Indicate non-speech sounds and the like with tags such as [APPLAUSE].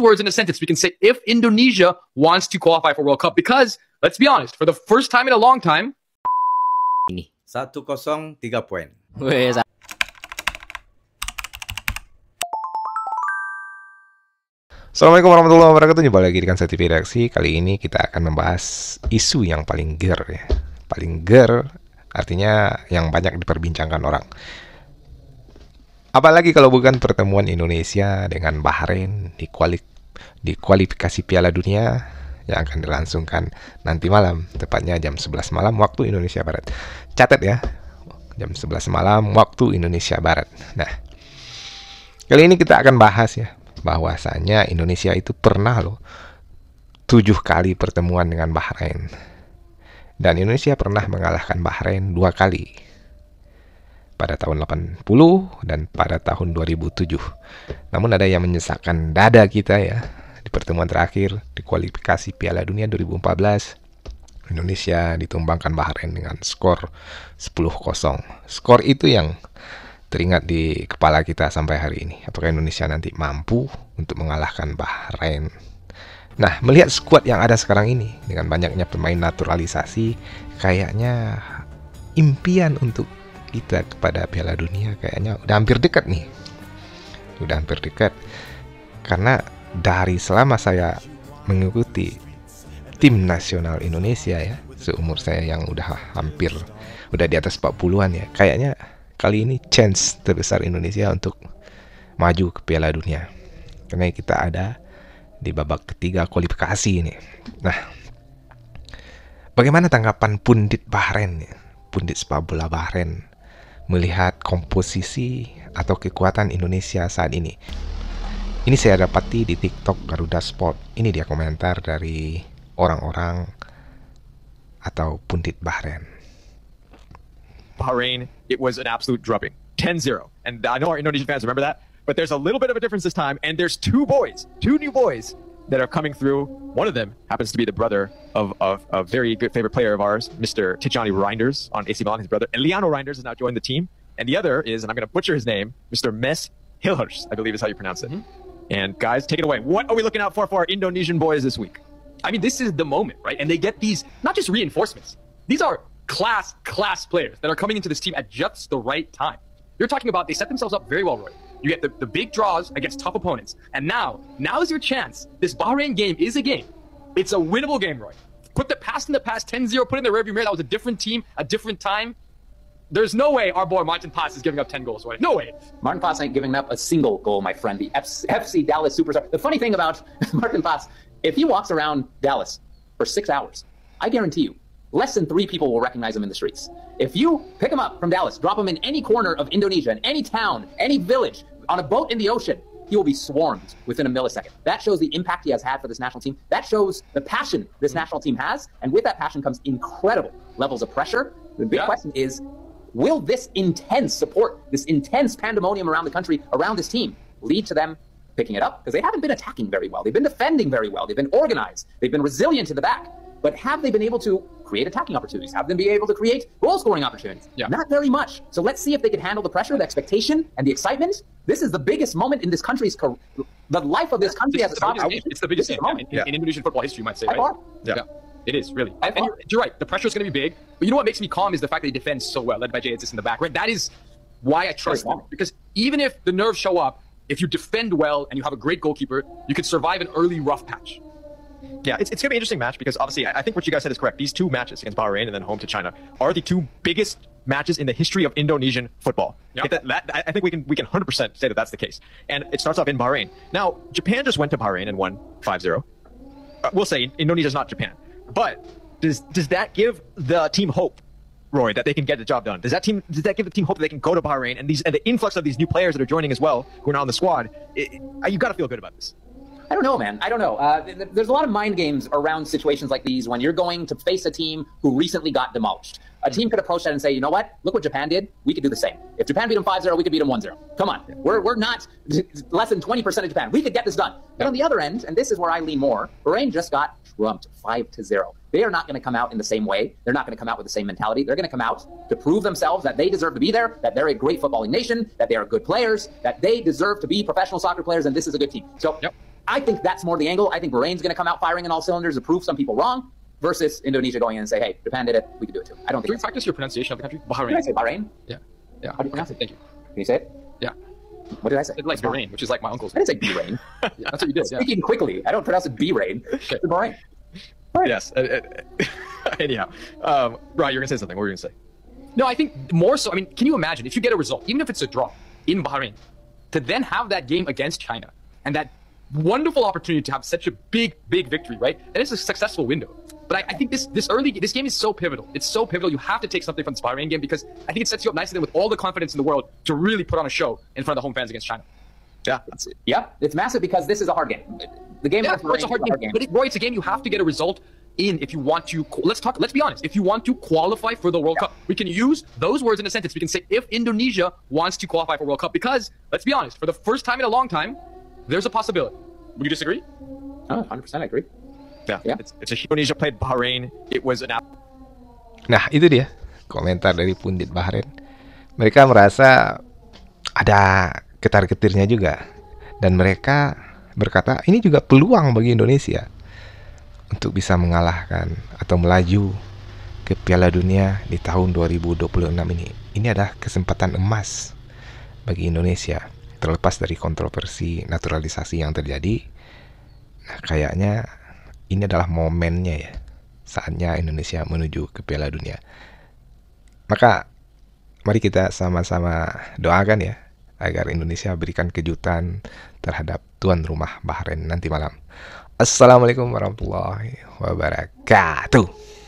those words in a sentence, we can say if Indonesia wants to qualify for World Cup, because let's be honest, for the first time in a long time, ini satu kosong tiga poin. Assalamualaikum warahmatullahi wabarakatuh Jumpa lagi di Kansa TV Reaksi Kali ini kita akan membahas isu yang paling ger ya Paling ger artinya yang banyak diperbincangkan orang Apalagi kalau bukan pertemuan Indonesia dengan Bahrain di, kuali di kualifikasi Piala Dunia yang akan dilangsungkan nanti malam, tepatnya jam 11 malam waktu Indonesia Barat. Catat ya, jam 11 malam waktu Indonesia Barat. Nah, kali ini kita akan bahas ya, bahwasanya Indonesia itu pernah loh tujuh kali pertemuan dengan Bahrain. Dan Indonesia pernah mengalahkan Bahrain dua kali pada tahun 80 dan pada tahun 2007. Namun ada yang menyesakkan dada kita ya di pertemuan terakhir di kualifikasi Piala Dunia 2014 Indonesia ditumbangkan Bahrain dengan skor 10-0. Skor itu yang teringat di kepala kita sampai hari ini. Apakah Indonesia nanti mampu untuk mengalahkan Bahrain? Nah, melihat skuad yang ada sekarang ini dengan banyaknya pemain naturalisasi, kayaknya impian untuk kita kepada Piala Dunia kayaknya udah hampir dekat nih. Udah hampir dekat. Karena dari selama saya mengikuti tim nasional Indonesia ya, seumur saya yang udah hampir udah di atas 40-an ya, kayaknya kali ini chance terbesar Indonesia untuk maju ke Piala Dunia. Karena kita ada di babak ketiga kualifikasi ini. Nah, bagaimana tanggapan Pundit Bahrain? Ya? Pundit sepak bola Bahrain melihat komposisi atau kekuatan Indonesia saat ini. Ini saya dapati di TikTok Garuda Sport. Ini dia komentar dari orang-orang atau pundit Bahrain. Bahrain, it was an absolute drubbing. 10-0. And I know our Indonesian fans remember that, but there's a little bit of a difference this time and there's two boys, two new boys that are coming through. One of them happens to be the brother of, of a very good favorite player of ours, Mr. Tijani Reinders on AC Milan, his brother. And Liano Reinders has now joined the team. And the other is, and I'm going to butcher his name, Mr. Mes Hilhurst, I believe is how you pronounce it. Mm -hmm. And guys, take it away. What are we looking out for for our Indonesian boys this week? I mean, this is the moment, right? And they get these, not just reinforcements. These are class, class players that are coming into this team at just the right time. You're talking about they set themselves up very well, Roy. You get the, the big draws against tough opponents. And now, now is your chance. This Bahrain game is a game. It's a winnable game, Roy. Put the past in the past, 10-0, put in the rearview mirror. That was a different team, a different time. There's no way our boy Martin Paz is giving up 10 goals, Roy. No way. Martin Paz ain't giving up a single goal, my friend. The FC Dallas superstar. The funny thing about [LAUGHS] Martin Paz, if he walks around Dallas for six hours, I guarantee you, less than three people will recognize him in the streets. If you pick him up from Dallas, drop him in any corner of Indonesia, in any town, any village, on a boat in the ocean, he will be swarmed within a millisecond. That shows the impact he has had for this national team. That shows the passion this hmm. national team has. And with that passion comes incredible levels of pressure. The big yeah. question is will this intense support, this intense pandemonium around the country, around this team, lead to them picking it up? Because they haven't been attacking very well. They've been defending very well. They've been organized. They've been resilient to the back. But have they been able to create attacking opportunities, have them be able to create goal scoring opportunities. Yeah. Not very much. So let's see if they can handle the pressure, the expectation, and the excitement. This is the biggest moment in this country's career. The life of this country this a It's the biggest moment yeah. in, in, Indonesian football history, you might say, right? yeah. yeah. It is really. And you're, you're, right. The pressure is going to be big. But you know what makes me calm is the fact that they defend so well, led by Jay Edis in the back. Right. That is why I trust them. Because even if the nerves show up, if you defend well and you have a great goalkeeper, you can survive an early rough patch yeah, it's, it's going to be an interesting match because obviously, I, think what you guys said is correct. These two matches against Bahrain and then home to China are the two biggest matches in the history of Indonesian football. Yep. That, that, I think we can we can 100% say that that's the case. And it starts off in Bahrain. Now, Japan just went to Bahrain and won 5 0. Uh, we'll say Indonesia's not Japan. But does, does that give the team hope Roy, that they can get the job done. Does that team? Does that give the team hope that they can go to Bahrain and these and the influx of these new players that are joining as well, who are now on the squad? It, it, you got to feel good about this. I don't know, man. I don't know. Uh, there's a lot of mind games around situations like these when you're going to face a team who recently got demolished. A team could approach that and say, you know what? Look what Japan did. We could do the same. If Japan beat them 5 0, we could beat them 1 0. Come on. We're, we're not [LAUGHS] less than 20% of Japan. We could get this done. But on the other end, and this is where I lean more, Bahrain just got trumped 5 to 0. They are not going to come out in the same way. They're not going to come out with the same mentality. They're going to come out to prove themselves that they deserve to be there, that they're a great footballing nation, that they are good players, that they deserve to be professional soccer players, and this is a good team. So, yep. I think that's more the angle. I think Bahrain's going to come out firing on all cylinders to prove some people wrong versus Indonesia going in and say, hey, Japan did it, we can do it too. I don't think. you practice your pronunciation of the country? Bahrain. Did I say Bahrain? Yeah. Yeah. How do you pronounce it? Thank you. Can you say it? Yeah. What did I say? It's like Bahrain, which is like my uncle's. I didn't say Bahrain. yeah, [LAUGHS] that's what you did. Speaking yeah. quickly, I don't pronounce it Bahrain. Okay. It's Bahrain. Bahrain. Yes. [LAUGHS] anyhow, um, Ryan, you're gonna say something. What were you gonna say? No, I think more so. I mean, can you imagine if you get a result, even if it's a draw in Bahrain, to then have that game against China and that wonderful opportunity to have such a big, big victory, right? And it's a successful window. But I, I, think this this early this game is so pivotal. It's so pivotal. You have to take something from this Bahrain game because I think it sets you up nicely with all the confidence in the world to really put on a show in front of the home fans against China. Yeah, it's, yeah, it's massive because this is a hard game. The game yeah, a hard, game, game. But it, Roy, it's a game you have to get a result in if you want to let's talk let's be honest if you want to qualify for the world yeah. cup we can use those words in a sentence we can say if indonesia wants to qualify for world cup because let's be honest for the first time in a long time there's a possibility. Would you disagree? Oh, 100% I agree. Yeah, yeah. It's, it's a Indonesia played Bahrain. It was an Nah, itu dia komentar dari pundit Bahrain. Mereka merasa ada ketar-ketirnya juga dan mereka berkata ini juga peluang bagi Indonesia untuk bisa mengalahkan atau melaju ke Piala Dunia di tahun 2026 ini. Ini adalah kesempatan emas bagi Indonesia terlepas dari kontroversi naturalisasi yang terjadi, nah kayaknya ini adalah momennya ya, saatnya Indonesia menuju ke Piala Dunia. Maka mari kita sama-sama doakan ya agar Indonesia berikan kejutan terhadap tuan rumah Bahrain nanti malam. Assalamualaikum warahmatullahi wabarakatuh.